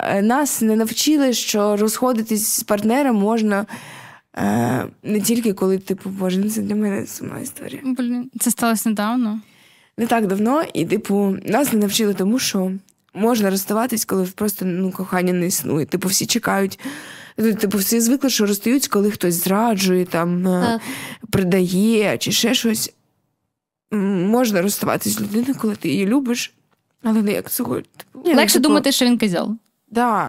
Е, нас не навчили, що розходитись з партнером можна е, не тільки коли, типу, боже, ну це для мене сама історія. Блін, це сталося недавно. Не так давно, і, типу, нас не навчили тому, що можна розставатись, коли просто ну, кохання не існує. Типу, всі чекають. Ну, типу, всі звикли, що розстаються, коли хтось зраджує, там, е, так. придає чи ще щось. Можна розставатись з людиною, коли ти її любиш, але не як цього. Типу, Легше типу... думати, що він козьол. Да,